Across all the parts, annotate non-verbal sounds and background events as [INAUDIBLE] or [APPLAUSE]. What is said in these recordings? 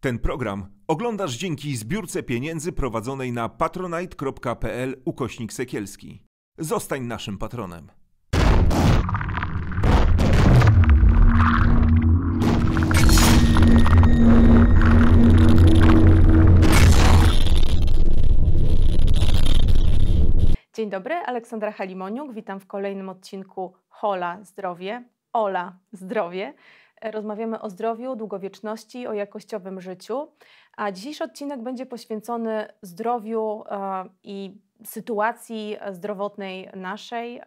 Ten program oglądasz dzięki zbiórce pieniędzy prowadzonej na patronite.pl ukośnik sekielski. Zostań naszym patronem. Dzień dobry, Aleksandra Halimoniuk. Witam w kolejnym odcinku Hola Zdrowie. Ola Zdrowie Rozmawiamy o zdrowiu, długowieczności, o jakościowym życiu, a dzisiejszy odcinek będzie poświęcony zdrowiu e, i sytuacji zdrowotnej naszej e,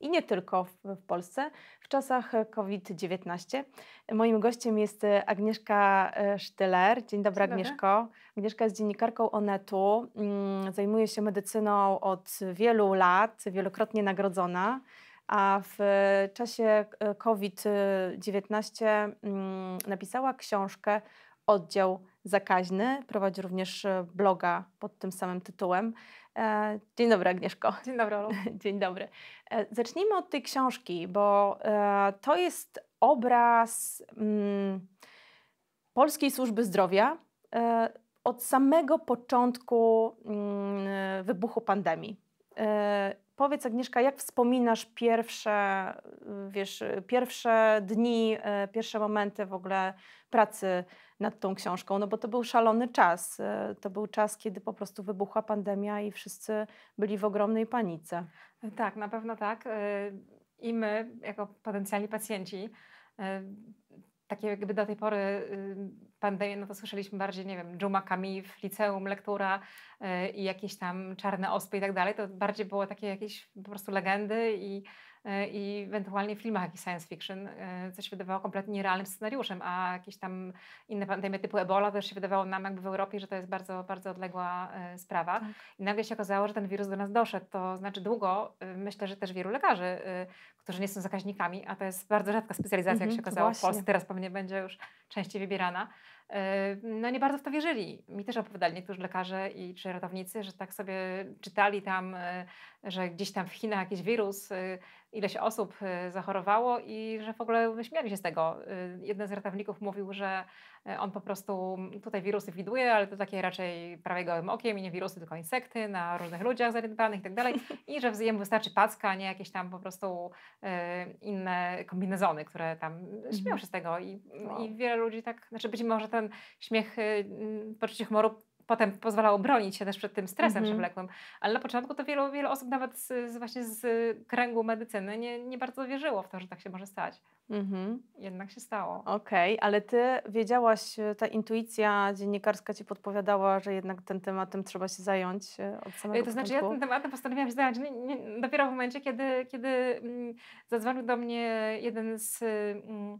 i nie tylko w Polsce w czasach COVID-19. Moim gościem jest Agnieszka e, Sztyler. Dzień dobry, Agnieszko. Agnieszka jest dziennikarką Onetu, mm, zajmuje się medycyną od wielu lat, wielokrotnie nagrodzona a w czasie e, COVID-19 mm, napisała książkę Oddział Zakaźny. Prowadzi również e, bloga pod tym samym tytułem. E, dzień dobry, Agnieszko. [LAUGHS] Dzień dobry, Olu. Dzień dobry. Zacznijmy od tej książki, bo to jest obraz mm, Polskiej Służby Zdrowia od samego początku mm, wybuchu pandemii Powiedz Agnieszka, jak wspominasz pierwsze, y, wiesz, y, pierwsze dni, y, pierwsze momenty w ogóle pracy nad tą książką? No bo to był szalony czas. To był czas, kiedy po prostu wybuchła pandemia i wszyscy byli w ogromnej panice. Tak, na pewno tak. I my, jako potencjalni pacjenci, takie jakby do tej pory y, pandemii, no to słyszeliśmy bardziej, nie wiem, dżumakami w liceum, lektura y, i jakieś tam czarne ospy i tak dalej, to bardziej było takie jakieś po prostu legendy i E, i ewentualnie w filmach science fiction, e, co się wydawało kompletnie nierealnym scenariuszem, a jakieś tam inne pandemie typu Ebola też się wydawało nam jakby w Europie, że to jest bardzo, bardzo odległa e, sprawa. Tak. I nagle się okazało, że ten wirus do nas doszedł. To znaczy długo, myślę, że też wielu lekarzy, którzy nie są zakaźnikami, a to jest bardzo rzadka specjalizacja, mhm, jak się okazało właśnie. w Polsce, teraz pewnie będzie już częściej wybierana, no nie bardzo w to wierzyli. Mi też opowiadali niektórzy lekarze i czy ratownicy, że tak sobie czytali tam, e, że gdzieś tam w Chinach jakiś wirus, e, ileś osób e, zachorowało i że w ogóle wyśmiali się z tego. Jeden z ratowników mówił, że E, on po prostu mm, tutaj wirusy widuje, ale to takie raczej prawie gołym okiem i nie wirusy, tylko insekty na różnych ludziach zorientowanych i tak dalej. I że jemu wystarczy packa, a nie jakieś tam po prostu e, inne kombinezony, które tam śmieją mhm. się z tego. I, wow. i wiele ludzi tak, znaczy być może ten śmiech, y, poczucie humoru potem pozwalało bronić się też przed tym stresem mm -hmm. przewlekłym. Ale na początku to wielu, wielu osób nawet z, właśnie z kręgu medycyny nie, nie bardzo wierzyło w to, że tak się może stać. Mm -hmm. Jednak się stało. Okej, okay, ale ty wiedziałaś, e, ta intuicja dziennikarska ci podpowiadała, że jednak ten tematem trzeba się zająć e, od samego e, To znaczy początku. ja tym tematem postanowiłam się zająć nie, nie, dopiero w momencie, kiedy, kiedy mm, zadzwonił do mnie jeden z mm,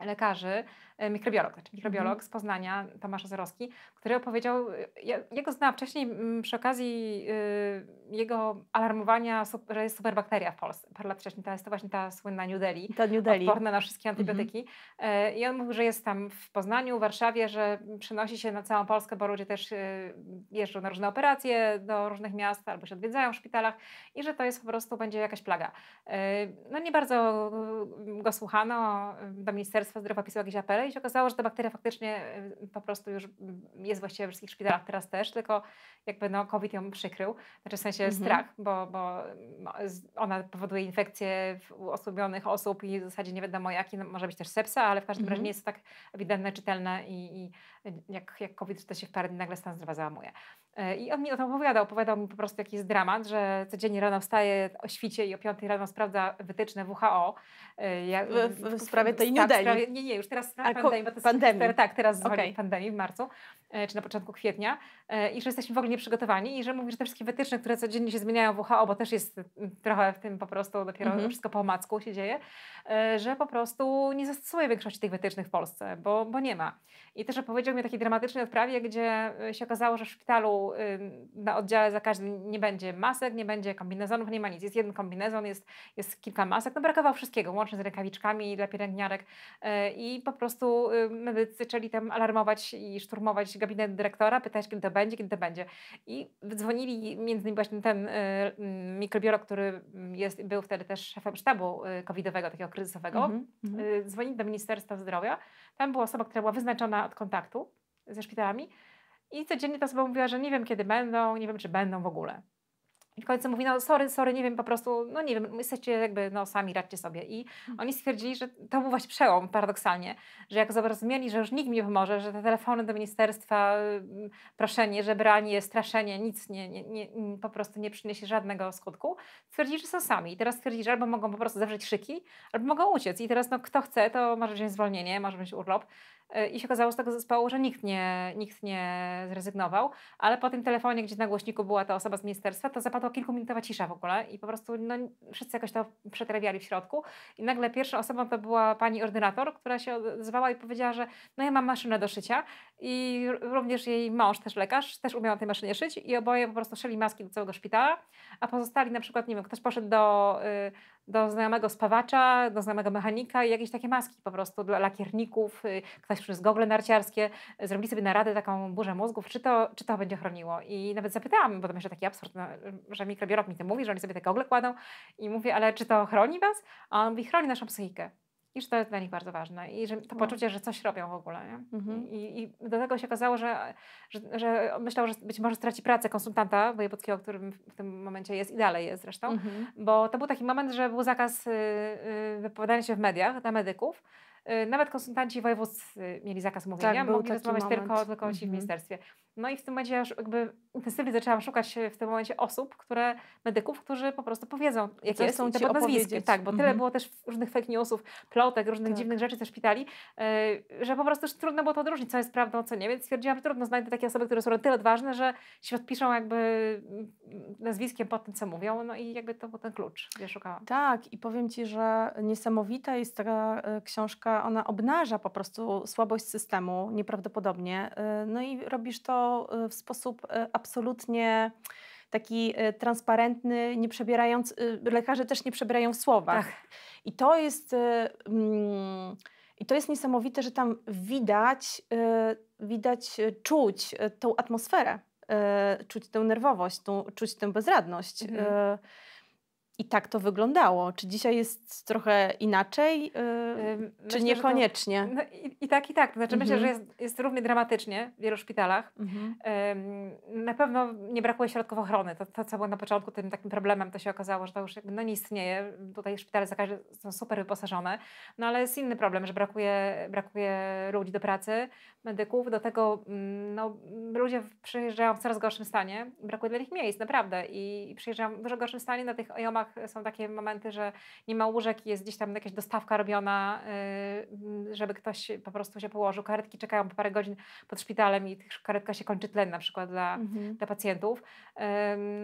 lekarzy, E, mikrobiolog, znaczy mhm. mikrobiolog z Poznania, Tomasz Ozerowski, który opowiedział, e, ja, ja go znałam wcześniej mm, przy okazji e, jego alarmowania, że jest superbakteria w Polsce. Parę lat wcześniej, to jest to właśnie ta słynna New Delhi, ta New Delhi. odporna na wszystkie mhm. antybiotyki. Mhm. I on mówił, że jest tam w Poznaniu, w Warszawie, że przynosi się na całą Polskę, bo ludzie też jeżdżą na różne operacje do różnych miast albo się odwiedzają w szpitalach i że to jest po prostu, będzie jakaś plaga. No nie bardzo go słuchano, do Ministerstwa Zdrowia pisał jakieś apele, i się okazało, że ta bakteria faktycznie y, po prostu już jest właściwie we wszystkich szpitalach teraz też, tylko jakby no, COVID ją przykrył, znaczy w sensie mhm. strach, bo, bo no, ona powoduje infekcje u osłabionych osób i w zasadzie nie wiadomo jaki, no, może być też sepsa, ale w każdym mhm. razie nie jest to tak ewidentne, czytelne i, i jak, jak COVID to się w parę dni nagle stan zdrowia załamuje. E, I on mi o tym opowiadał, opowiadał mi po prostu jaki jest dramat, że codziennie rano wstaje o świcie i o 5 rano sprawdza wytyczne WHO. E, ja, w, w, sprawie tej New tak, Delhi? Sprawie, nie, nie, już teraz sprawa pandemii, Jest, tak, teraz okay. pandemii w marcu, e, czy na początku kwietnia. E, i że jesteśmy w ogóle nieprzygotowani i że mówisz, że te wszystkie wytyczne, które codziennie się zmieniają w WHO, bo też jest mm, trochę w tym po prostu dopiero mm -hmm. wszystko po omacku się dzieje, e, że po prostu nie zastosuje większości tych wytycznych w Polsce, bo, bo nie ma. I też opowiedział mi o takiej dramatycznej odprawie, gdzie e, się okazało, że w szpitalu y, na oddziale zakaźnym nie będzie masek, nie będzie kombinezonów, nie ma nic. Jest jeden kombinezon, jest, jest kilka masek, no brakowało wszystkiego, łącznie z rękawiczkami dla pielęgniarek i po prostu y, medycy zaczęli tam alarmować i szturmować gabinet dyrektora, pytać, kim to będzie, kiedy to będzie. I dzwonili między innymi właśnie ten y, mm, mikrobiolog, który jest, był wtedy też szefem sztabu y, covidowego, takiego kryzysowego. Mm -hmm. dzwonili do Ministerstwa Zdrowia. Tam była osoba, która była wyznaczona od kontaktu ze szpitalami. I codziennie ta osoba mówiła, że nie wiem kiedy będą, nie wiem czy będą w ogóle. I w końcu mówi, no sorry, sorry, nie wiem, po prostu, no nie wiem, jesteście jakby, no sami radźcie sobie. I mhm. oni stwierdzili, że to był właśnie przełom, paradoksalnie, że jak zrozumieli, że już nikt mi nie pomoże, że te telefony do ministerstwa, y, proszenie, żebranie, straszenie, nic nie, nie, nie, mm, po prostu nie przyniesie żadnego skutku, stwierdzili, że są sami. I teraz stwierdzili, że albo mogą po prostu zawrzeć szyki, albo mogą uciec. I teraz, no kto chce, to może wziąć zwolnienie, może wziąć urlop, E, I się okazało z tego zespołu, że nikt nie, nikt nie zrezygnował, ale po tym telefonie, gdzie na głośniku była ta osoba z ministerstwa, to zapadła kilkuminutowa cisza w ogóle i po prostu no, wszyscy jakoś to przetrawiali w środku. I nagle pierwsza osoba to była pani ordynator, która się odzwała i powiedziała, że no ja mam maszynę do szycia i również jej mąż, też lekarz, też umiał na tej maszynie szyć i oboje po prostu szeli maski do całego szpitala, a pozostali na przykład, nie wiem, ktoś poszedł do... Y, do znajomego spawacza, do znajomego mechanika i jakieś takie maski po prostu dla lakierników, y, ktoś przez gogle narciarskie, y, zrobili sobie naradę, taką burzę mózgów, czy to, czy to będzie chroniło. I nawet zapytałam, bo to jeszcze taki absurd, no, że mikrobiolog mi to mówi, że oni sobie te gogle kładą i mówię, ale czy to chroni was? A on mówi, chroni naszą psychikę. I że to jest dla nich bardzo ważne. I że to no. poczucie, że coś robią w ogóle. Nie? Mhm. I, I, do tego się okazało, że, że, że, myślał, że być może straci pracę konsultanta wojewódzkiego, który w tym momencie jest i dalej jest zresztą. Mhm. Bo to był taki moment, że był zakaz y, y, wypowiadania się w mediach dla medyków. Y, nawet konsultanci wojewódzcy mieli zakaz mówienia, tak, mogli rozmawiać tylko, tylko ci w mhm. ministerstwie. No i w tym momencie jakby intensywnie zaczęłam szukać e, w tym momencie osób, które, medyków, którzy po prostu powiedzą, jakie są te nazwiska. Tak, bo mhm. tyle było też różnych fake newsów, plotek, różnych tak. dziwnych rzeczy ze szpitali, e, że po prostu już trudno było to odróżnić, co jest prawdą, co nie. Więc stwierdziłam, że trudno znajdę takie osoby, które są na tyle odważne, że się odpiszą jakby mm, nazwiskiem pod tym, co mówią. No i jakby to był ten klucz, gdzie szukałam. Tak i powiem Ci, że niesamowita jest ta e, książka, ona obnaża po prostu słabość systemu nieprawdopodobnie. No i robisz to Y, w sposób y, absolutnie taki y, transparentny, nie przebierając, lekarze też nie przebierają w słowach. Tak. I to jest mm, i to jest niesamowite, że tam widać, widać czuć tą atmosferę, czuć tę nerwowość, tą, czuć tę bezradność. Mhm. I tak to wyglądało. Czy dzisiaj jest trochę inaczej, yy, myślę, czy niekoniecznie? To, no i, i, tak, i tak. To znaczy, mhm. myślę, że mhm. jest, jest równie dramatycznie w wielu szpitalach. Mhm. Yy, na pewno nie brakuje środków ochrony. To, to, co było na początku tym takim problemem, to się okazało, że to już no, nie istnieje. Tutaj szpitale zakaźne są super wyposażone. No ale jest inny problem, że brakuje, brakuje ludzi do pracy, medyków. Do tego mm, no, ludzie przyjeżdżają w coraz gorszym stanie. Brakuje dla nich miejsc, naprawdę. I, i przyjeżdżają w dużo gorszym stanie na tych ojomach są takie momenty, że nie ma łóżek i jest gdzieś tam jakaś dostawka robiona, y, żeby ktoś po prostu się położył. Karetki czekają po parę godzin pod szpitalem i karetka się kończy tlen na przykład dla, mhm. dla pacjentów.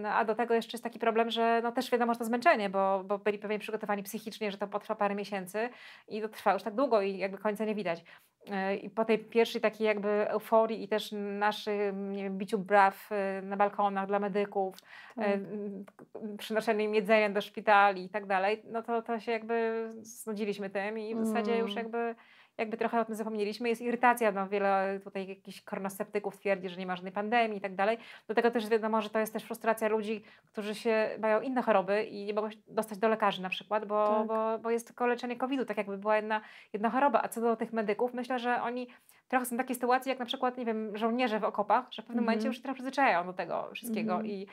A do tego jeszcze jest taki problem, że no też wiadomo, że to zmęczenie, bo, bo byli pewnie przygotowani psychicznie, że to potrwa parę miesięcy i to trwa już tak długo i jakby końca nie widać. E, I po tej pierwszej takiej jakby euforii i też naszym nie wiem, biciu braw e, na balkonach dla medyków, e, tak. przynoszeniu im jedzenia do szpitali i tak dalej, no to, to się jakby znudziliśmy tym i w zasadzie już mm. jakby jakby trochę o tym zapomnieliśmy, jest irytacja, no wiele tutaj jakichś kornosceptyków twierdzi, że nie ma żadnej pandemii i tak dalej, do tego też wiadomo, że to jest też frustracja ludzi, którzy się mają inne choroby i nie mogą się dostać do lekarzy na przykład, bo, tak. bo, bo jest tylko leczenie COVID-u, tak jakby była jedna, jedna choroba, a co do tych medyków, myślę, że oni trochę są takie sytuacji, jak na przykład, nie wiem, żołnierze w okopach, że w pewnym momencie mhm. już się trochę przyzwyczajają do tego wszystkiego mhm. i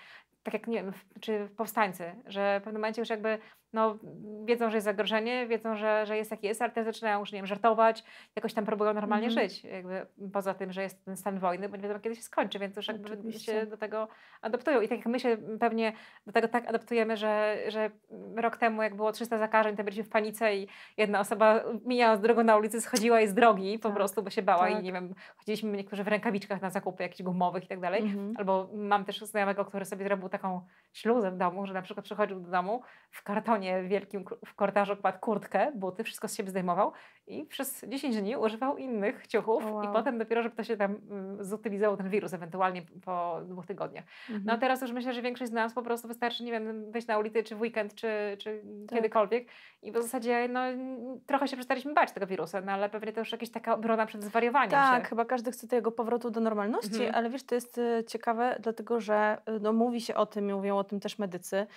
tak jak, nie wiem, czy powstańcy, że w pewnym momencie już jakby no, wiedzą, że jest zagrożenie, wiedzą, że, że jest jaki jest, ale też zaczynają już, nie wiem, żartować, jakoś tam próbują normalnie mhm. żyć, jakby poza tym, że jest ten stan wojny, bo nie wiadomo, kiedy się skończy, więc już jakby Oczywiście. się do tego adoptują. I tak jak my się pewnie do tego tak adoptujemy, że, że rok temu, jak było 300 zakażeń, to byliśmy w panice i jedna osoba mijała z drogą na ulicy, schodziła i z drogi po tak, prostu, bo się bała tak. i nie wiem, chodziliśmy niektórzy w rękawiczkach na zakupy jakichś gumowych i tak dalej. Mhm. Albo mam też znajomego, który sobie zrobił taką śluzę w domu, że na przykład przychodził do domu w kartonie balkonie wielkim w korytarzu kładł kurtkę, buty, wszystko z siebie zdejmował i przez 10 dni używał innych ciuchów wow. i potem dopiero, żeby to się tam mm, zutylizował ten wirus, ewentualnie po dwóch tygodniach. No, mhm. No a teraz już myślę, że większość z nas po prostu wystarczy, nie wiem, wejść na ulicę, czy w weekend, czy, czy tak. kiedykolwiek i w zasadzie no, trochę się przestaliśmy bać tego wirusa, no ale pewnie to już jakaś taka obrona przed zwariowaniem Tak, się. chyba każdy chce tego powrotu do normalności, mhm. ale wiesz, to jest y, ciekawe, dlatego że y, no, mówi się o tym, mówią o tym też medycy,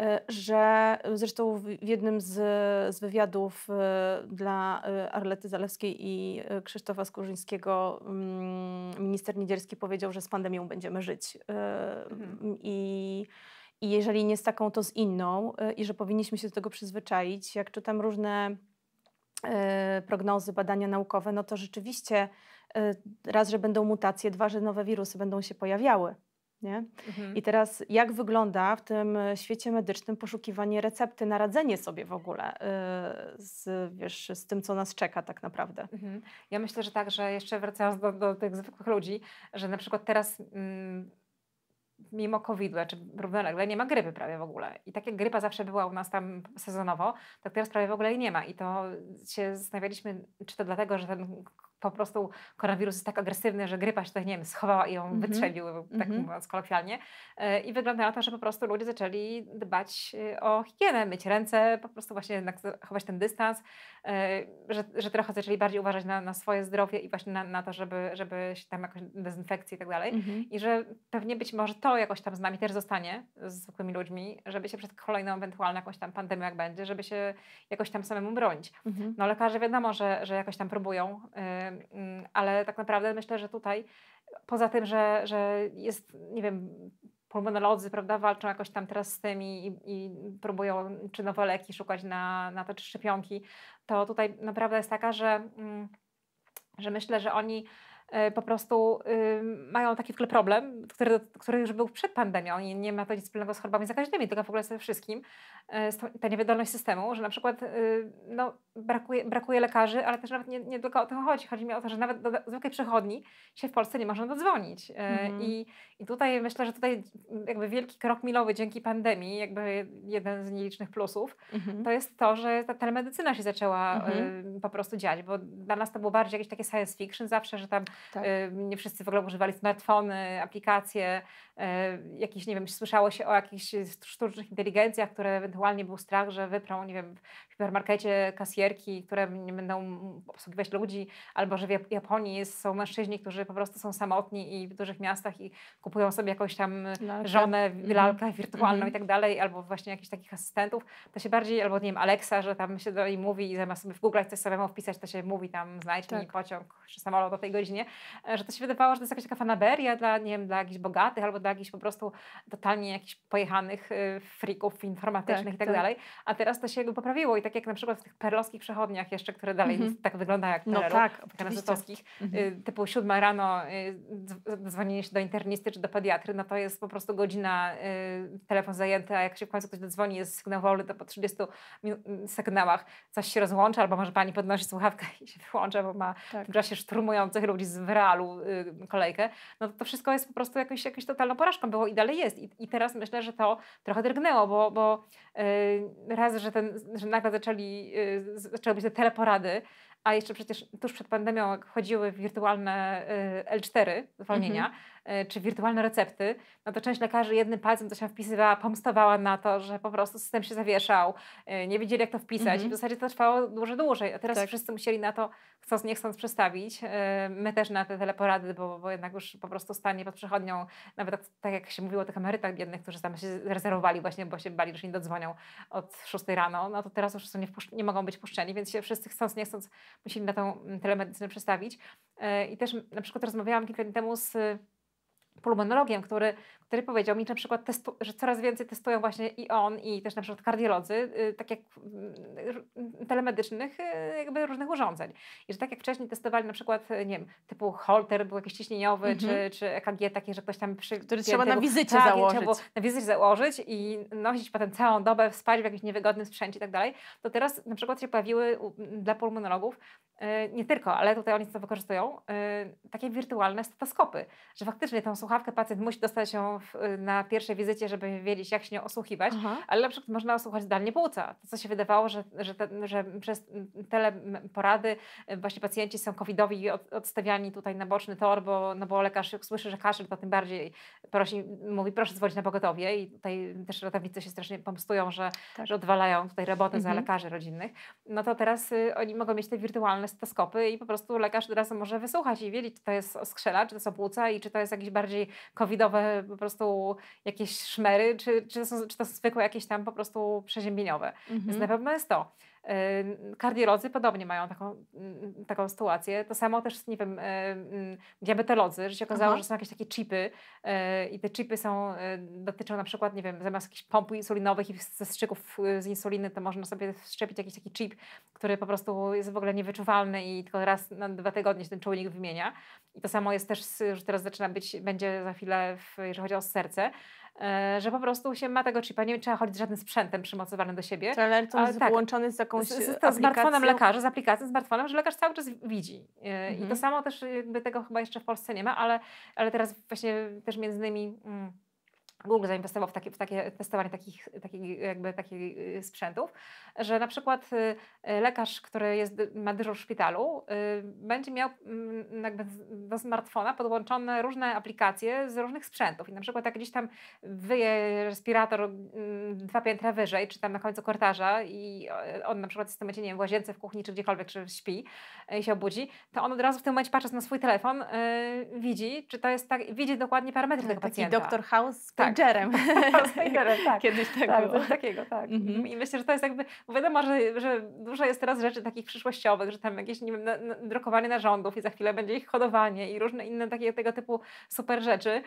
E, że zresztą w jednym z, z wywiadów e, dla e, Arlety Zalewskiej i Krzysztofa Skurzyńskiego mm, minister Niedzielski powiedział, że z pandemią będziemy żyć. Mhm. I i jeżeli nie z taką, to z inną, i że powinniśmy się do tego przyzwyczaić. Jak czytam różne prognozy, badania naukowe, no to rzeczywiście raz, że będą mutacje, dwa, że nowe wirusy będą się pojawiały. Nie? Mhm. I teraz jak wygląda w tym świecie medycznym poszukiwanie recepty, naradzenie sobie w ogóle y, z, wiesz, z tym, co nas czeka tak naprawdę? Mhm. Ja myślę, że tak, że jeszcze wracając do, do tych zwykłych ludzi, że na przykład teraz mm, mimo COVID-u, czy znaczy równolegle nie ma grypy prawie w ogóle. I tak jak grypa zawsze była u nas tam sezonowo, tak teraz prawie w ogóle jej nie ma. I to się zastanawialiśmy, czy to dlatego, że ten po prostu koronawirus jest tak agresywny, że grypa się tak, nie wiem, schowała i ją mm -hmm. tak mm -hmm. mówiąc kolokwialnie. E, I wygląda na to, że po prostu ludzie zaczęli dbać e, o higienę, myć ręce, po prostu właśnie jednak chować ten dystans, e, że, że trochę zaczęli bardziej uważać na, na swoje zdrowie i właśnie na, na, to, żeby, żeby się tam jakoś dezynfekcji i tak dalej. Mm -hmm. I że pewnie być może to jakoś tam z nami też zostanie, z zwykłymi ludźmi, żeby się przed kolejną ewentualną jakąś tam pandemią, jak będzie, żeby się jakoś tam samemu bronić. Mhm. No lekarze wiadomo, że, że jakoś tam próbują Mm, ale tak naprawdę myślę, że tutaj poza tym, że, że jest, nie wiem, pulmonolodzy, prawda, walczą jakoś tam teraz z tymi i, i próbują czy nowe leki szukać na, na te szczepionki, to tutaj naprawdę jest taka, że, mm, że myślę, że oni E, po prostu y, mają taki w ogóle problem, który, który już był przed pandemią i nie ma to nic wspólnego z chorobami zakaźnymi, tylko w ogóle ze wszystkim, e, ta niewydolność systemu, że na przykład y, no, brakuje, brakuje lekarzy, ale też nawet nie, nie, tylko o to chodzi, chodzi mi o to, że nawet do zwykłej przychodni się w Polsce nie można dodzwonić e, mhm. I, i tutaj myślę, że tutaj jakby wielki krok milowy dzięki pandemii, jakby jeden z nielicznych plusów, mhm. to jest to, że ta telemedycyna się zaczęła mhm. Y, po prostu dziać, bo dla nas to było bardziej jakieś takie science fiction zawsze, że tam tak. Y, nie wszyscy w ogóle używali smartfony, aplikacje, y, jakieś, nie wiem, słyszało się o jakichś sztucznych inteligencjach, które ewentualnie był strach, że wyprą, nie wiem, w hipermarkecie kasjerki, które nie będą obsługiwać ludzi, albo że w Japonii są mężczyźni, którzy po prostu są samotni i w dużych miastach i kupują sobie jakąś tam żonę, mhm. lalkę wirtualną i mhm. tak dalej, albo właśnie jakichś takich asystentów, to się bardziej, albo nie wiem, Alexa, że tam się do niej mówi i zamiast sobie w Google coś samemu wpisać, to się mówi tam znajdź tak. mi pociąg czy samolot o tej godzinie, E, że to się wydawało, że to jest jakaś taka fanaberia dla, nie wiem, dla jakichś bogatych albo dla jakichś po prostu totalnie jakichś pojechanych y, frików informatycznych tak, i tak, tak, dalej. A teraz to się jakby poprawiło i tak jak na przykład w tych perlowskich przechodniach jeszcze, które dalej mm -hmm. tak wyglądają jak perelu, no tak, mm -hmm. typu siódma rano y, dzwonienie się do internisty czy do pediatry, no to jest po prostu godzina, telefon zajęty, a jak się w końcu ktoś dzwoni, jest sygnał wolny, to po 30 mm, sygnałach coś się rozłącza albo może pani podnosi słuchawkę [LAUGHS] i się wyłącza, bo ma tak. w czasie szturmujących ludzi z w realu y, kolejkę, no to, to wszystko jest po prostu jakąś, jakąś totalną porażką było i dalej jest. I, i teraz myślę, że to trochę drgnęło, bo, bo y, raz, że, ten, że nagle zaczęli, y, zaczęły być te teleporady, a jeszcze przecież tuż przed pandemią chodziły wirtualne y, L4 mhm. zwolnienia, mhm E, czy wirtualne recepty, no to część lekarzy jednym palcem to się wpisywała, pomstowała na to, że po prostu system się zawieszał, e, nie wiedzieli jak to wpisać mhm. i w zasadzie to trwało dużo dłużej, a teraz tak. wszyscy musieli na to chcąc nie chcąc przestawić. E, my też na te teleporady, bo, bo jednak już po prostu stanie pod przechodnią, nawet tak, tak, jak się mówiło o tych emerytach biednych, którzy tam się zrezerwowali właśnie, bo się bali, że nie dodzwonią od 6 rano, no to teraz już są nie, nie mogą być puszczeni, więc się wszyscy chcąc nie chcąc musieli na tą mm, telemedycynę przestawić. I też na przykład rozmawiałam kilka dni temu z pulmonologiem, który który powiedział mi, że na przykład, testu, że coraz więcej testują właśnie i on, i też na przykład kardiolodzy, y, tak jak telemedycznych, y, jakby różnych urządzeń. I że tak jak wcześniej testowali na przykład, y, nie wiem, typu holter był jakiś ciśnieniowy, czy, mhm. czy EKG takie, że ktoś tam przy... Który trzeba na wizycie tak, założyć. Trzeba na wizycie założyć i nosić potem całą dobę, spać w jakimś niewygodnym sprzęcie i tak dalej. To teraz na przykład się pojawiły dla pulmonologów nie tylko, ale tutaj oni to wykorzystują, takie wirtualne stetoskopy, że faktycznie tą słuchawkę pacjent musi dostać ją w, na pierwszej wizycie, żeby wiedzieć, jak się nią osłuchiwać, Aha. ale na przykład można osłuchać zdalnie płuca. To, co się wydawało, że, że, te, że przez teleporady e, właśnie pacjenci są covidowi od, odstawiani tutaj na boczny tor, bo, no bo lekarz jak słyszy, że kaszel, to tym bardziej prosi, mówi, proszę dzwonić na pogotowie i tutaj też ratownicy się strasznie pomstują, że, tak. że odwalają tutaj robotę mhm. za lekarzy rodzinnych. No to teraz y, oni mogą mieć te wirtualne stetoskopy i po prostu lekarz od razu może wysłuchać i wiedzieć, czy to jest skrzela, czy to są płuca i czy to jest jakieś bardziej covidowe po prostu prostu jakieś szmery, czy, czy, to, są, czy to są zwykłe jakieś tam po prostu przeziębieniowe. Mhm. Więc na pewno jest to. Kardiolodzy podobnie mają taką, mm, taką sytuację. To samo też, nie wiem, diabetolodzy, że się okazało, Aha. że są jakieś takie chipy e, i te chipy są, e, dotyczą na przykład, nie wiem, zamiast jakichś pomp insulinowych i zastrzyków e, z insuliny, to można sobie wszczepić jakiś taki chip, który po prostu jest w ogóle niewyczuwalny i tylko raz na dwa tygodnie się ten czujnik wymienia. I to samo jest też, już teraz zaczyna być, będzie za chwilę, w, jeżeli chodzi o serce E, że po prostu się ma tego chipa, nie trzeba chodzić z żadnym sprzętem przymocowanym do siebie. ale alert jest tak, połączony z jakąś z, z, z smartfonem e, lekarza, z aplikacją, z smartfonem, że lekarz cały czas widzi. Mhm. I to mhm. samo też, jakby tego chyba jeszcze w Polsce nie ma, ale, ale teraz właśnie też między innymi... Mm, Google zainwestował w takie, w takie testowanie takich, takich, jakby takich y, sprzętów, że na przykład y, lekarz, który jest, ma dyżur w szpitalu, y, będzie miał mm, jakby do smartfona podłączone różne aplikacje z różnych sprzętów. I na przykład jak gdzieś tam wyje respirator mm, dwa piętra wyżej, czy tam na końcu korytarza i on na przykład jest w tym momencie, nie wiem, w łazience, w kuchni, czy gdziekolwiek, czy śpi i się obudzi, to on od razu w tym momencie patrząc na swój telefon widzi, czy to jest tak, widzi dokładnie parametry tak, tego taki pacjenta. Taki doktor House tak, Steigerem. [LAUGHS] tak. [LAUGHS] Kiedyś tak, tak było. takiego, tak. Mm -hmm. I myślę, że to jest jakby, wiadomo, że, że dużo jest teraz rzeczy takich przyszłościowych, że tam jakieś, nie wiem, drukowanie narządów i za chwilę będzie ich hodowanie i różne inne takie tego typu super rzeczy,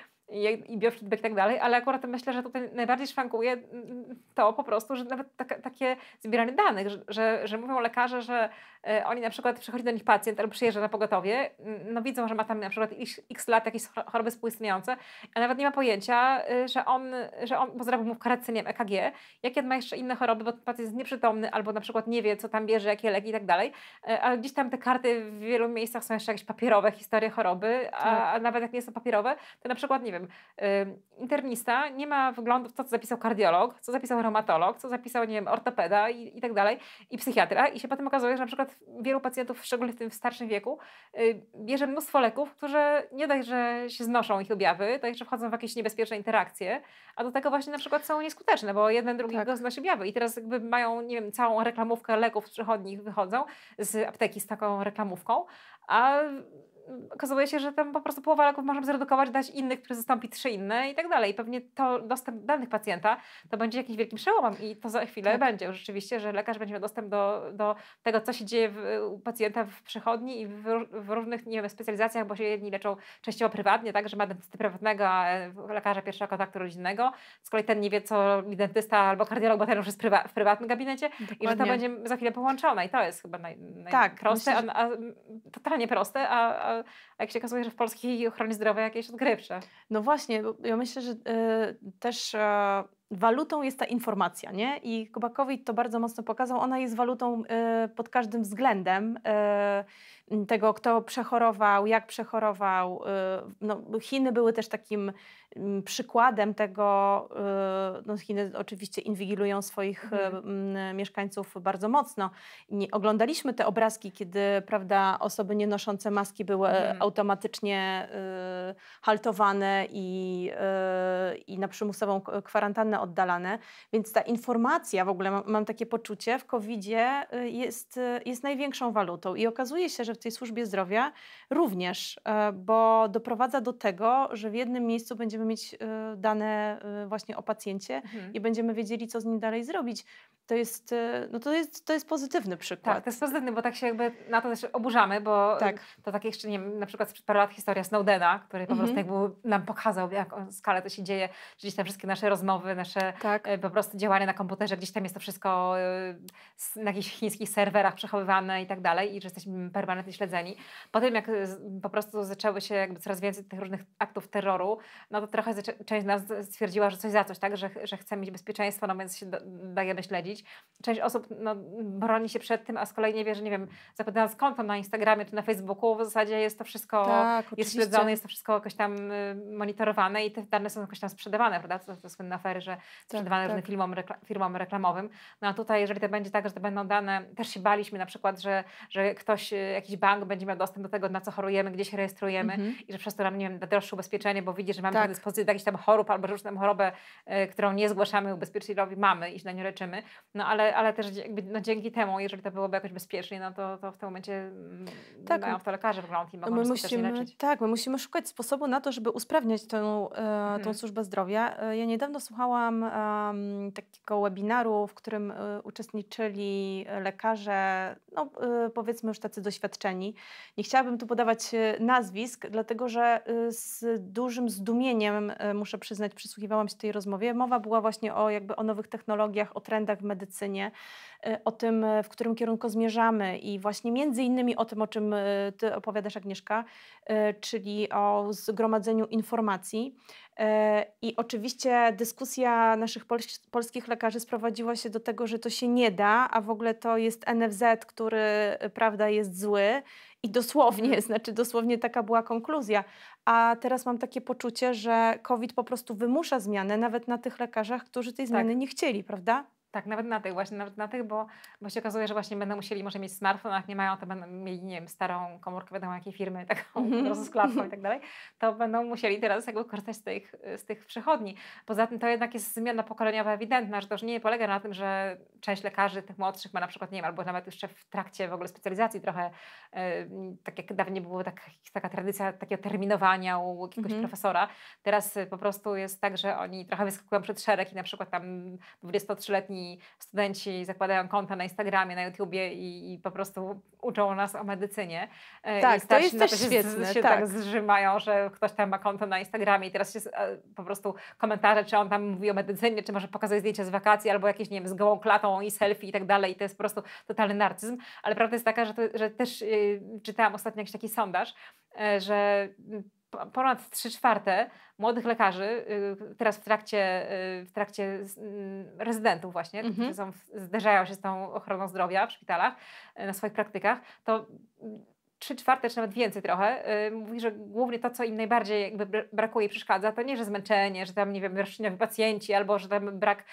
i biofeedback i tak dalej, ale akurat myślę, że tutaj najbardziej szwankuje mm, to po prostu, że nawet tak, takie zbieranie danych, że, że, że, mówią lekarze, że e, oni na przykład przychodzi do nich pacjent albo przyjeżdża na pogotowie, no widzą, że ma tam na przykład x, lat jakieś choroby współistniejące, a nawet nie ma pojęcia, y, że on, że on bo zrobił mu w karetce, EKG, e jakie ma jeszcze inne choroby, bo pacjent jest nieprzytomny albo na przykład nie wie, co tam bierze, jakie leki i tak dalej, e, ale gdzieś tam te karty w wielu miejscach są jeszcze jakieś papierowe historie choroby, a, tak. a nawet jak nie są papierowe, to na przykład nie wiem, internista nie ma wglądu w to, co zapisał kardiolog, co zapisał reumatolog, co zapisał, nie wiem, ortopeda i, i tak dalej, i psychiatra. I się potem okazuje, że na przykład wielu pacjentów, szczególnie w tym w starszym wieku, y, bierze mnóstwo leków, które nie dość, że się znoszą ich objawy, to jeszcze wchodzą w jakieś niebezpieczne interakcje, a do tego właśnie na przykład są nieskuteczne, bo jeden drugiego tak. znosi objawy. I teraz jakby mają, nie wiem, całą reklamówkę leków z przychodni wychodzą z apteki z taką reklamówką, a okazuje się, że tam po prostu połowa leków możemy zredukować, dać innych, który zastąpi trzy inne i tak dalej. I pewnie to dostęp danych pacjenta to będzie jakimś wielkim przełomem i to za chwilę tak. będzie już rzeczywiście, że lekarz będzie miał dostęp do, do tego, co się dzieje w, u pacjenta w przychodni i w, w, różnych nie wiem, specjalizacjach, bo się jedni leczą częściowo prywatnie, tak, że ma dentysty prywatnego, a e, lekarza pierwszego kontaktu rodzinnego. Z kolei ten nie wie, co dentysta albo kardiolog, bo ten już jest prywa, w prywatnym gabinecie Dokładnie. i że to będzie za chwilę połączone i to jest chyba naj, najproste, tak, myślę, że... a, a, totalnie proste, a, a a, jak się okazuje, że w polskiej ochronie zdrowia jakieś odgrywcze. No właśnie, ja myślę, że y, też y, walutą jest ta informacja, nie? I Kubakowi to bardzo mocno pokazał. Ona jest walutą y, pod każdym względem y, tego, kto przechorował, jak przechorował. Y, no, Chiny były też takim Przykładem tego, y, no Chiny oczywiście inwigilują swoich y, mhm. mieszkańców bardzo mocno. Nie, oglądaliśmy te obrazki, kiedy prawda, osoby nie noszące maski były mhm. automatycznie y, haltowane i, i na przymusową kwarantannę oddalane. Więc ta informacja, w ogóle mam, mam takie poczucie, w COVID-zie jest, jest największą walutą. I okazuje się, że w tej służbie zdrowia również, bo doprowadza do tego, że w jednym miejscu będziemy mieć y, dane y, właśnie o pacjencie mhm. i będziemy wiedzieli, co z nim dalej zrobić. To jest, y, no to, jest, to jest pozytywny przykład. Tak, to jest pozytywny, bo tak się jakby na to też oburzamy, bo tak. to takie jeszcze, nie wiem, na przykład sprzed paru lat historia Snowdena, który po prostu mhm. jakby nam pokazał, jak skalę to się dzieje, że gdzieś tam wszystkie nasze rozmowy, nasze tak. po prostu działania na komputerze, gdzieś tam jest to wszystko na jakichś chińskich serwerach przechowywane i tak dalej i że jesteśmy permanentnie śledzeni. Po tym, jak po prostu zaczęły się jakby coraz więcej tych różnych aktów terroru, no to trochę część z nas stwierdziła, że coś za coś, tak? że, że chce mieć bezpieczeństwo, no więc się dajemy śledzić. Część osób no, broni się przed tym, a z kolei nie wie, że nie wiem, skąd to na Instagramie czy na Facebooku, w zasadzie jest to wszystko tak, jest śledzone, jest to wszystko jakoś tam y, monitorowane i te dane są jakoś tam sprzedawane, prawda? To, to słynne afery, że tak, sprzedawane tak, różnym tak. Firmom, firmom reklamowym. No a tutaj, jeżeli to będzie tak, że to będą dane, też się baliśmy na przykład, że, że ktoś, y, jakiś bank będzie miał dostęp do tego, na co chorujemy, gdzie się rejestrujemy mhm. i że przez to nam, nie wiem, da droższe ubezpieczenie, bo widzi, że mamy tak ekspozycji do jakichś tam chorób albo różną chorobę, e, którą nie zgłaszamy ubezpieczycielowi, mamy i na nie leczymy. No ale, ale też jakby, no, dzięki temu, jeżeli to byłoby jakoś bezpiecznie, no to, to w tym momencie mm, tak. mają w to lekarze wgląd i mogą my musimy, leczyć. Tak, my musimy szukać sposobu na to, żeby usprawniać tą, e, hmm. służbę zdrowia. E, ja niedawno słuchałam takiego webinaru, w którym e, uczestniczyli lekarze, no powiedzmy już tacy doświadczeni. Nie chciałabym tu podawać nazwisk, dlatego że z dużym zdumieniem zdziwieniem, e, muszę przyznać, przysłuchiwałam się tej rozmowie. Mowa była właśnie o, jakby o nowych technologiach, o trendach w medycynie, e, o tym, e, w którym kierunku zmierzamy i właśnie między innymi o tym, o czym Ty opowiadasz, Agnieszka, czyli o zgromadzeniu informacji. I oczywiście dyskusja naszych polskich lekarzy sprowadziła się do tego, że to się nie da, a w ogóle to jest NFZ, który prawda jest zły i dosłownie, [LAUGHS] znaczy dosłownie taka była konkluzja. A teraz mam takie poczucie, że COVID po prostu wymusza zmianę nawet na tych lekarzach, którzy tej tak. zmiany tak. nie chcieli, prawda? Tak, nawet na tych właśnie, nawet na tych, bo, bo się okazuje, że właśnie będą musieli może mieć smartfon, a jak nie mają, to będą mieli, nie wiem, starą komórkę, będą jakiej firmy, [LAUGHS] taką po mhm. i tak dalej, to będą musieli teraz jakby korzystać z tych, z tych przychodni. Poza tym to jednak jest zmiana pokoleniowa ewidentna, że to już nie polega na tym, że część lekarzy tych młodszych ma na przykład, nie wiem, albo nawet jeszcze w trakcie w ogóle specjalizacji trochę, yy, tak jak dawniej było tak, taka tradycja takiego terminowania u jakiegoś mm -hmm. profesora, teraz po prostu jest tak, że oni trochę wyskakują przed szereg i na przykład tam 23-letni studenci zakładają konta na Instagramie, na YouTubie i, i po prostu uczą nas o medycynie. E, tak, I to jest też świetne. Się, tak. tak zrzymają, że ktoś tam ma konto na Instagramie i teraz się e, po prostu komentarze, czy on tam mówi o medycynie, czy może pokazać zdjęcia z wakacji, albo jakieś, nie wiem, z gołą klatą i selfie i tak dalej. I to jest po prostu totalny narcyzm. Ale prawda jest taka, że, to, że też yy, czytałam ostatnio jakiś taki sondaż, yy, że ponad 3 czwarte młodych lekarzy, y, teraz w trakcie, y, w trakcie mm, rezydentów właśnie, mhm. którzy są, zderzają się z tą ochroną zdrowia w szpitalach, y, na swoich praktykach, to trzy czwarte, czy nawet więcej trochę, y, mówi, że głównie to, co im najbardziej jakby brakuje i przeszkadza, to nie, że zmęczenie, że tam, nie wiem, roszczeniowi pacjenci, albo że tam brak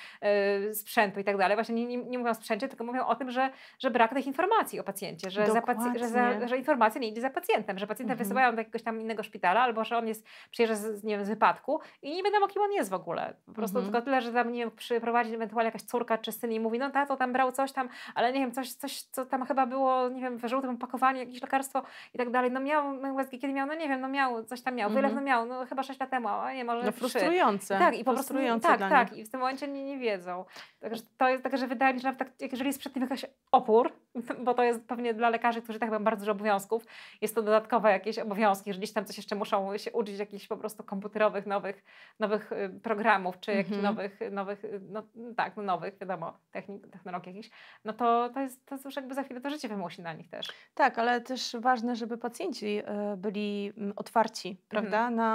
y, sprzętu i tak dalej. Właśnie nie, nie, nie, mówią o sprzęcie, tylko mówią o tym, że, że brak tych informacji o pacjencie, że, za, że, za, że, informacja nie idzie za pacjentem, że pacjenta mhm. wysyłają do jakiegoś tam innego szpitala, albo że on jest, przyjeżdża z, nie wiem, z wypadku i nie wiadomo, kim on jest w ogóle. Po prostu mhm. tylko tyle, że tam, nie wiem, przyprowadzi ewentualnie jakaś córka czy syn i mówi, no tato tam brał coś tam, ale nie wiem, coś, coś co tam chyba było, nie wiem, w żółtym opakowaniu, jakieś lekarstwo i tak dalej. No miał męski, no kiedy miał, no nie wiem, no miał, coś tam miał, mm -hmm. wylew no miał, no chyba 6 lat temu, a nie może no, frustrujące. tak, i po prostu, tak, tak, i w tym momencie nie, nie wiedzą. Także to jest tak, że wydaje mi się, że nawet tak, jeżeli jest przed tym jakiś opór, [LAUGHS] bo to jest pewnie dla lekarzy, którzy tak mają bardzo dużo obowiązków, jest to dodatkowe jakieś obowiązki, że gdzieś tam coś jeszcze muszą się uczyć jakichś po prostu komputerowych nowych, nowych y, programów, czy jakichś mm-hmm. nowych, nowych, y, no tak, no, nowych, wiadomo, technik, technologii jakichś, no to, to, jest, to już jakby za chwilę to życie wymusi na nich też. Tak, ale też ważne, żeby pacjenci y, byli mm, otwarci, prawda, mm-hmm. na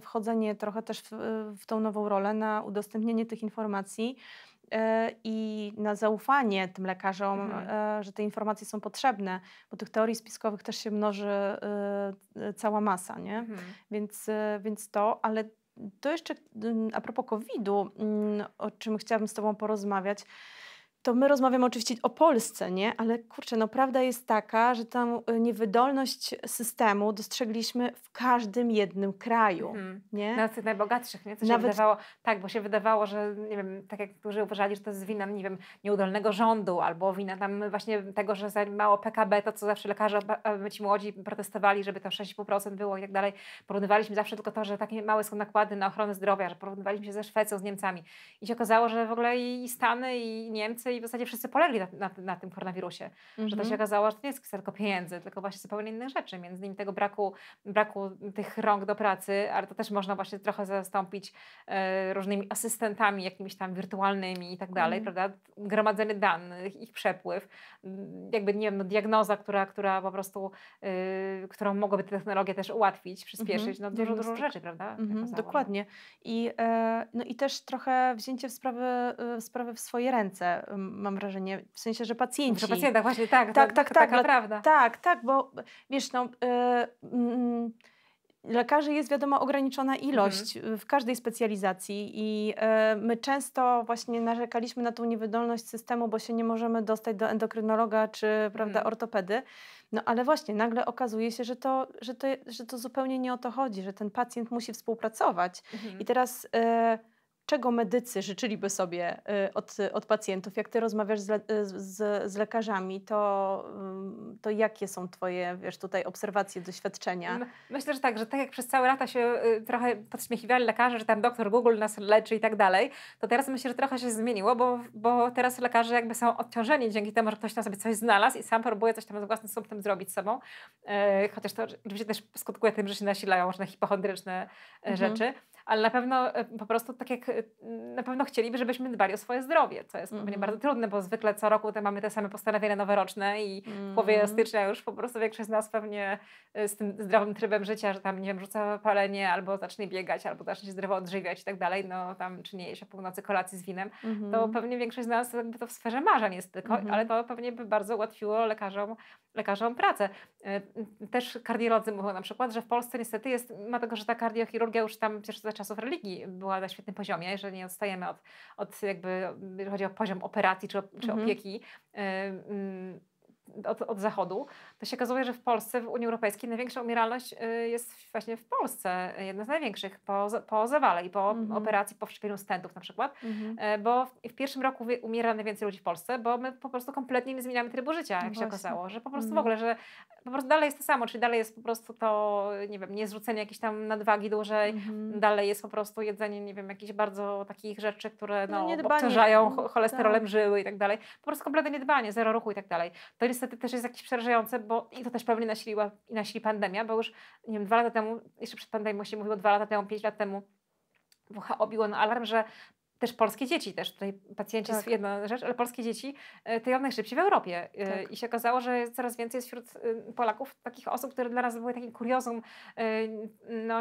wchodzenie trochę też w, w tą nową rolę, na udostępnienie tych informacji, E, i na zaufanie tym lekarzom, mhm. E, że te informacje są potrzebne, bo tych teorii spiskowych też się mnoży e, cała masa, nie? Mhm. Więc, więc to, ale to jeszcze mm, a propos COVID-u, mm, o czym chciałabym z Tobą porozmawiać to my rozmawiamy oczywiście o Polsce, nie? Ale kurczę, no prawda jest taka, że tę e, niewydolność systemu dostrzegliśmy w każdym jednym kraju, mhm. nie? Nawet tych najbogatszych, nie? Co Nawet... się wydawało, tak, bo się wydawało, że nie wiem, tak jak którzy uważali, że to jest wina, nie wiem, nieudolnego rządu albo wina tam właśnie tego, że za mało PKB, to co zawsze lekarze, e, ci młodzi protestowali, żeby to 6,5% było i tak dalej. Porównywaliśmy zawsze tylko to, że takie małe są nakłady na ochronę zdrowia, że porównywaliśmy się ze Szwecją, z Niemcami. I się okazało, że w ogóle i Stany, i Niemcy, i w zasadzie wszyscy polegli na, na, na tym koronawirusie. Mm-hmm. Że to się mhm. okazało, że to nie jest tylko pieniędzy, tylko właśnie zupełnie innych rzeczy. Między innymi tego braku, braku tych rąk do pracy, ale to też można właśnie trochę zastąpić e, różnymi asystentami jakimiś tam wirtualnymi i tak dalej, mhm. prawda? Gromadzenie danych, ich przepływ, jakby nie wiem, no, diagnoza, która, która po prostu, y, którą mogłaby te technologie też ułatwić, przyspieszyć, mm-hmm. no dużo, dużo rzeczy, prawda? Mm-hmm. Dokładnie. I, e, no i też trochę wzięcie w sprawy, w y, sprawy w swoje ręce mam wrażenie, w sensie, że pacjenci. Że pacjenta, właśnie tak, tak, tak, tak, to taka tak, no, prawda. Tak, tak, bo wiesz, no, y, mm, lekarzy jest wiadomo ograniczona ilość mhm. w każdej specjalizacji i y, my często właśnie narzekaliśmy na tą niewydolność systemu, bo się nie możemy dostać do endokrynologa czy prawda, mhm. ortopedy. No ale właśnie nagle okazuje się, że to, że, to, że to zupełnie nie o to chodzi, że ten pacjent musi współpracować. Mhm. I teraz y, czego medycy życzyliby sobie y, od, od pacjentów? Jak ty rozmawiasz z, y, z, z, lekarzami, to, mm, to jakie są twoje, wiesz, tutaj obserwacje, doświadczenia? Myślę, że tak, że tak jak przez całe lata się y, trochę podśmiechiwali lekarze, że tam doktor Google nas leczy i tak dalej, to teraz myślę, że trochę się zmieniło, bo, bo teraz lekarze jakby są odciążeni dzięki temu, że ktoś tam sobie coś znalazł i sam próbuje coś tam z własnym sumptem zrobić z sobą, chociaż to oczywiście też skutkuje tym, że się nasilają różne hipochondryczne mhm. rzeczy ale na pewno e, po prostu tak jak e, na pewno chcieliby, żebyśmy dbali o swoje zdrowie, co jest mm bardzo trudne, bo zwykle co roku te mamy te same postanowienia noworoczne i mm. w połowie mhm. stycznia już po prostu większość z nas pewnie e, z tym zdrowym trybem życia, że tam nie wiem, rzuca palenie albo zacznie biegać, albo zacznie się zdrowo odżywiać i tak dalej, no tam czy nie je się po północy kolacji z winem, mm to mhm. pewnie większość z nas jakby to w sferze marzeń jest tylko, mhm. ale to pewnie by bardzo ułatwiło lekarzom, lekarzom pracę. Też kardiolodzy mówią na przykład, że w Polsce niestety jest, ma tego, że ta kardiochirurgia już tam przecież zaczęła czasów religii była na świetnym poziomie, że nie odstajemy od, od jakby, jeżeli chodzi o poziom operacji czy, czy mhm. opieki. Y, y, od, od, zachodu, to się okazuje, że w Polsce, w Unii Europejskiej największa umieralność y, jest właśnie w Polsce, jedna z największych po, po zawale i po mm-hmm. operacji, po wszczepieniu stentów na przykład, mm-hmm. bo w, w, pierwszym roku umiera najwięcej ludzi w Polsce, bo my po prostu kompletnie nie zmieniamy trybu życia, jak no Właśnie. się okazało, że po prostu mm-hmm. w mhm. ogóle, że po prostu dalej jest to samo, czyli dalej jest po prostu to, nie wiem, nie zrzucenie jakiejś tam nadwagi dłużej, mhm. dalej jest po prostu jedzenie, nie wiem, jakichś bardzo takich rzeczy, które no, no obciążają no, cholesterolem tak. żyły i tak dalej. Po prostu kompletne niedbanie, zero ruchu i tak dalej. To niestety też jest jakieś przerażające, bo i to też pewnie nasiliła i nasili pandemia, bo już, nie wiem, dwa lata temu, jeszcze przed pandemią się mówiło, dwa lata temu, pięć lat temu, WHO biło na alarm, że też polskie dzieci, też tutaj pacjenci tak. jest jedna rzecz, ale polskie dzieci e, tyją najszybciej w Europie. E, tak. I się okazało, że coraz więcej jest wśród y, Polaków takich osób, które dla nas były takim kuriozum e, no,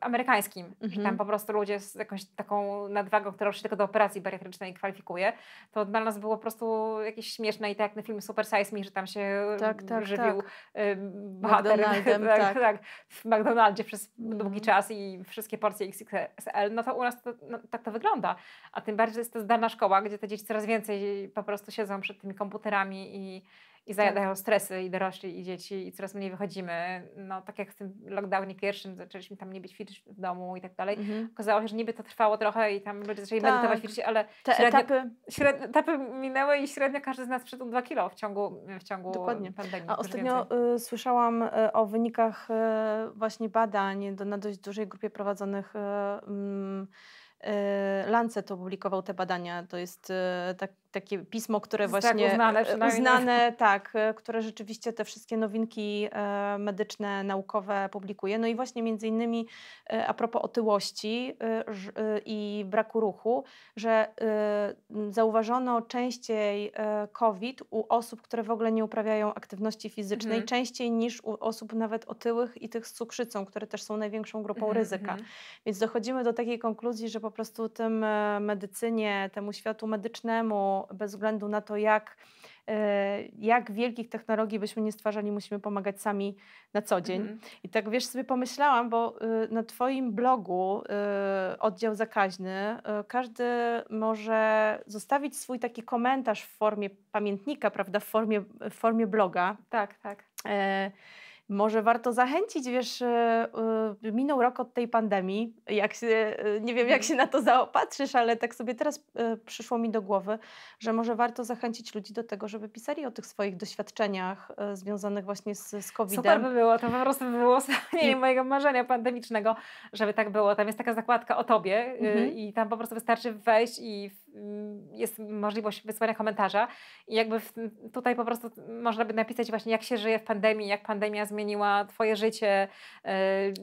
amerykańskim. Mhm. I tam mhm. po prostu ludzie z jakąś taką nadwagą, która już się tylko do operacji bariatrycznej kwalifikuje, to dla nas było po prostu jakieś śmieszne i tak jak na film Super Size Me, że tam się tak, tak, żywił tak. bohater [LAUGHS] tak, tak, tak. w McDonaldzie przez mhm. długi czas i wszystkie porcje XXL, no to u nas to, no, tak to wygląda a tym bardziej jest to zdalna szkoła, gdzie te dzieci coraz więcej po prostu siedzą przed tymi komputerami i, i tak. zajadają stresy i dorośli, i dzieci, i coraz mniej wychodzimy. No, tak jak w tym lockdownie pierwszym zaczęliśmy tam niby ćwiczyć w domu i tak dalej. Mhm. Okazało się, że niby to trwało trochę i tam ludzie zaczęli tak. medytować, ćwiczyć, ale Te średnio, etapy... Średnio, etapy minęły i średnio każdy z nas przyszedł dwa kilo w ciągu, w ciągu Dokładnie. pandemii. A ostatnio y, słyszałam y, o wynikach y, właśnie badań do, na dość dużej grupie prowadzonych mm, Lancet opublikował te badania. To jest e, tak, takie pismo, które właśnie uznane, e, uznane [LAUGHS] tak, e, które rzeczywiście te wszystkie nowinki e, medyczne, naukowe publikuje. No i właśnie między innymi a propos otyłości i braku ruchu, że zauważono częściej COVID u osób, które w ogóle nie uprawiają aktywności fizycznej, mhm. częściej niż u osób nawet otyłych i tych z cukrzycą, które też są największą grupą mhm, ryzyka. Mhm. Więc dochodzimy do takiej konkluzji, że po prostu tym medycynie, temu światu medycznemu, bez względu na to, jak, e, jak wielkich technologii byśmy nie stwarzali, musimy pomagać sami na co dzień. Mhm. I tak wiesz, sobie pomyślałam, bo y, na Twoim blogu y, oddział zakaźny y, każdy może zostawić swój taki komentarz w formie pamiętnika, prawda, w formie, w formie bloga. Tak, tak. E może warto zachęcić, wiesz, e, e, minął rok od tej pandemii, jak się, e, nie wiem jak mhm. się na to zaopatrzysz, ale tak sobie teraz przyszło mi do głowy, że może warto zachęcić ludzi do tego, żeby pisali o tych swoich doświadczeniach związanych właśnie z, z COVID-em. Super by było, to po prostu by było spełnienie [LAUGHS] mojego marzenia pandemicznego, żeby tak było. Tam jest taka zakładka o tobie mhm. i tam po prostu wystarczy wejść i w Y, jest możliwość wysłania komentarza i jakby tutaj po prostu można by napisać właśnie jak się żyje w pandemii, jak pandemia zmieniła twoje życie. Y,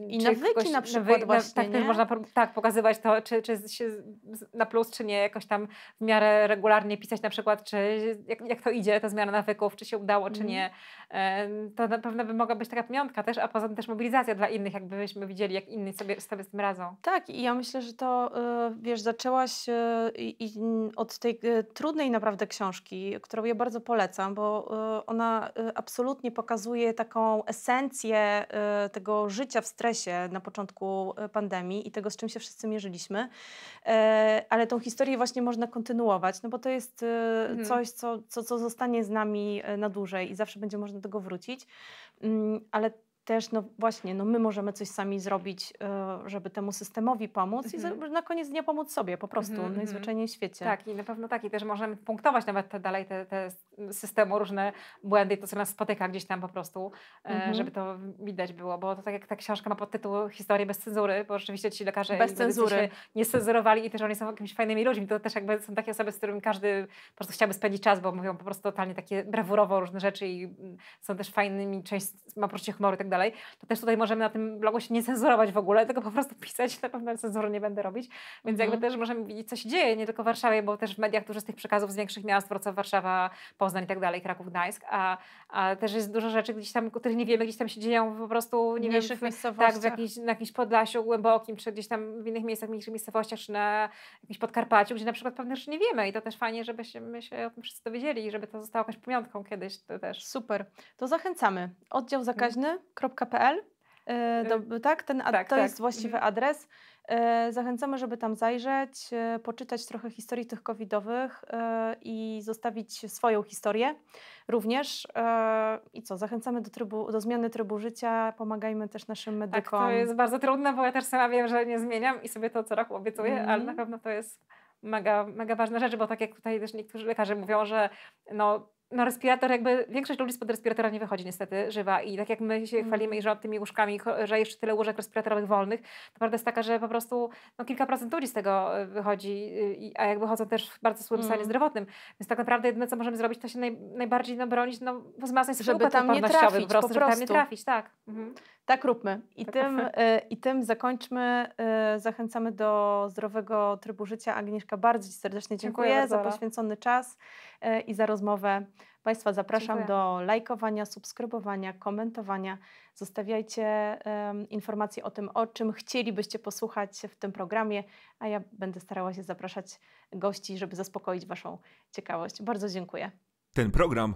I nawyki na przykład nawy, tak, właśnie, Tak, też można tak, pokazywać to, czy, czy się na plus, czy nie, jakoś tam w miarę regularnie pisać na przykład, czy jak, jak to idzie, ta zmiana nawyków, czy się udało, czy mhm. nie. Y, to na pewno by mogła być taka pamiątka też, a poza tym też mobilizacja dla innych, jakbyśmy widzieli, jak inni sobie, sobie z tym radzą. Tak i ja myślę, że to wiesz, zaczęłaś i od tej e, trudnej naprawdę książki, którą ja bardzo polecam, bo e, ona e, absolutnie pokazuje taką esencję tego życia w stresie na początku pandemii i tego, z czym się wszyscy mierzyliśmy. Ale tą historię właśnie można kontynuować, no bo to jest mhm. coś, co, co, co zostanie z nami na dłużej i zawsze będzie można do tego wrócić. Mm, ale też, no właśnie, no my możemy coś sami zrobić, e, żeby temu systemowi pomóc i mhm. na koniec dnia pomóc sobie po prostu, mm najzwyczajniej no mhm. w świecie. Tak, i na pewno tak, i też możemy punktować nawet te, dalej te, te systemu różne błędy, to co nas spotyka gdzieś tam po prostu, e, mhm. żeby to widać było, bo to tak jak ta książka ma pod tytuł Historie bez cenzury, bo rzeczywiście ci lekarze bez cenzury. nie cenzurowali i też oni są jakimiś fajnymi ludźmi, to też jakby są takie osoby, z którymi każdy po prostu chciałby spędzić czas, bo mówią po prostu totalnie takie brawurowo różne rzeczy i mm, są też fajnymi, część ma poczucie chmury tak dalej, to też tutaj możemy na tym blogu się nie cenzurować w ogóle, tylko po prostu pisać, na pewno cenzuru nie będę robić, więc jakby mhm. też możemy widzieć, co się dzieje, nie tylko w Warszawie, bo też w mediach dużo z tych przekazów z większych miast, Wrocław, Warszawa, Poznań i tak dalej, Kraków, Gdańsk, a, a też jest dużo rzeczy gdzieś tam, których nie wiemy, gdzieś tam się dzieją po prostu, nie Mniejszych wiem, miejscowościach. tak, w jakimś, na jakimś Podlasiu głębokim, czy gdzieś tam w innych miejscach, w mniejszych miejscowościach, czy na jakimś Podkarpaciu, gdzie na przykład pewne rzeczy nie wiemy i to też fajnie, żebyśmy się o tym wszyscy dowiedzieli i żeby to zostało jakąś pamiątką kiedyś to też. Super, to zachęcamy. Oddział zakaźny, mhm www.kobiety.pl. E, y, tak, ten, tak, to tak. jest właściwy mhm. adres. E, zachęcamy, żeby tam zajrzeć, e, poczytać trochę historii tych covidowych i zostawić swoją historię również. I co, zachęcamy do, trybu, do zmiany trybu życia, pomagajmy też naszym medykom. Tak, to jest bardzo trudne, bo ja też sama wiem, że nie zmieniam i sobie to co roku obiecuję, ale mhm. na pewno to jest mega, mega ważna rzecz, bo tak jak tutaj też niektórzy lekarze mówią, że no no respirator jakby, większość ludzi spod respiratora nie wychodzi niestety żywa i tak jak my się mhm. chwalimy, i że tymi łóżkami, że jeszcze tyle łóżek respiratorowych wolnych, to prawda jest taka, że po prostu no, kilka procent ludzi z tego y, wychodzi, y, a jak wychodzą też w bardzo słabym stanie mm. zdrowotnym. Więc tak naprawdę jedyne, co możemy zrobić, to się naj, najbardziej no, bronić, no, wzmacniać swój układ po prostu, po prostu, żeby tam nie trafić, tak. Mhm. Tak róbmy. I, tak tym, tak. Y, I tym zakończmy. Y, zachęcamy do zdrowego trybu życia. Agnieszka, bardzo Ci serdecznie dziękuję, dziękuję za poświęcony czas y, i za rozmowę. Państwa zapraszam dziękuję. do lajkowania, subskrybowania, komentowania. Zostawiajcie informacje o tym, o czym chcielibyście posłuchać w tym programie, a ja będę starała się zapraszać gości, żeby zaspokoić Waszą ciekawość. Bardzo dziękuję. Ten program